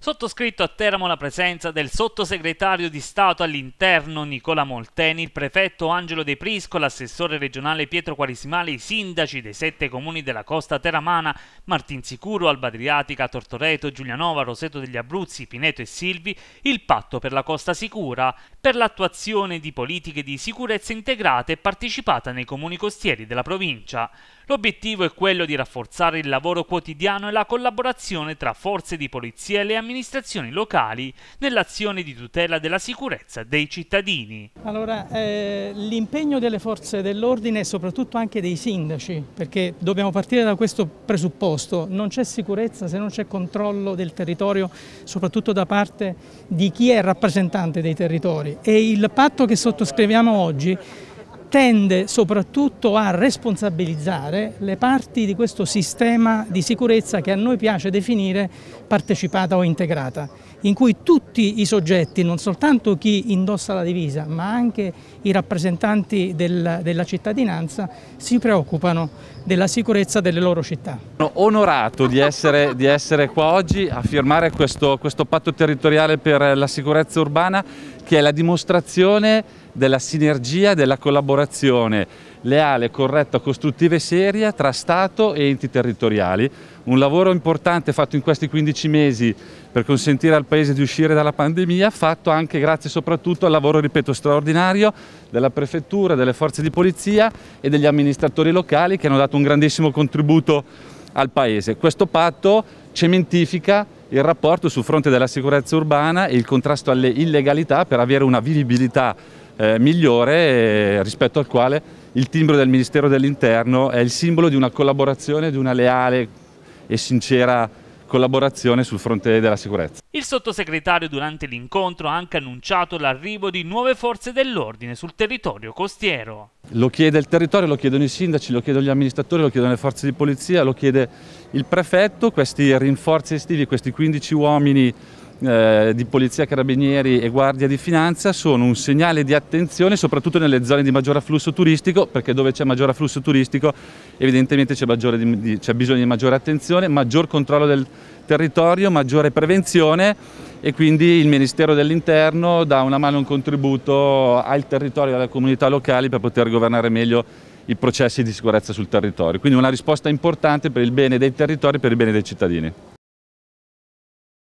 Sottoscritto a Teramo la presenza del sottosegretario di Stato all'interno Nicola Molteni, il prefetto Angelo De Prisco, l'assessore regionale Pietro Quaresimale, i sindaci dei sette comuni della costa teramana, Martinsicuro, Alba Adriatica, Tortoreto, Giulianova, Roseto degli Abruzzi, Pineto e Silvi, il patto per la costa sicura, per l'attuazione di politiche di sicurezza integrate e partecipata nei comuni costieri della provincia. L'obiettivo è quello di rafforzare il lavoro quotidiano e la collaborazione tra forze di polizia e le amministrazioni amministrazioni locali nell'azione di tutela della sicurezza dei cittadini. Allora, eh, l'impegno delle forze dell'ordine e soprattutto anche dei sindaci, perché dobbiamo partire da questo presupposto, non c'è sicurezza se non c'è controllo del territorio, soprattutto da parte di chi è rappresentante dei territori. E il patto che sottoscriviamo oggi tende soprattutto a responsabilizzare le parti di questo sistema di sicurezza che a noi piace definire partecipata o integrata, in cui tutti i soggetti, non soltanto chi indossa la divisa, ma anche i rappresentanti del, della cittadinanza, si preoccupano della sicurezza delle loro città. Sono onorato di essere, di essere qua oggi a firmare questo, questo patto territoriale per la sicurezza urbana che è la dimostrazione della sinergia della collaborazione leale, corretta, costruttiva e seria tra Stato e enti territoriali. Un lavoro importante fatto in questi 15 mesi per consentire al Paese di uscire dalla pandemia, fatto anche grazie soprattutto al lavoro, ripeto, straordinario della Prefettura, delle forze di polizia e degli amministratori locali che hanno dato un grandissimo contributo al Paese. Questo patto cementifica il rapporto sul fronte della sicurezza urbana e il contrasto alle illegalità per avere una vivibilità eh, migliore eh, rispetto al quale il timbro del Ministero dell'Interno è il simbolo di una collaborazione, di una leale e sincera collaborazione sul fronte della sicurezza. Il sottosegretario durante l'incontro ha anche annunciato l'arrivo di nuove forze dell'ordine sul territorio costiero. Lo chiede il territorio, lo chiedono i sindaci, lo chiedono gli amministratori, lo chiedono le forze di polizia, lo chiede il prefetto. Questi rinforzi estivi, questi 15 uomini eh, di polizia, carabinieri e guardia di finanza sono un segnale di attenzione soprattutto nelle zone di maggior afflusso turistico perché dove c'è maggior afflusso turistico evidentemente c'è, bisogno di maggiore attenzione, maggior controllo del territorio, maggiore prevenzione e quindi il Ministero dell'Interno dà una mano e un contributo al territorio e alle comunità locali per poter governare meglio i processi di sicurezza sul territorio. Quindi una risposta importante per il bene dei territori e per il bene dei cittadini.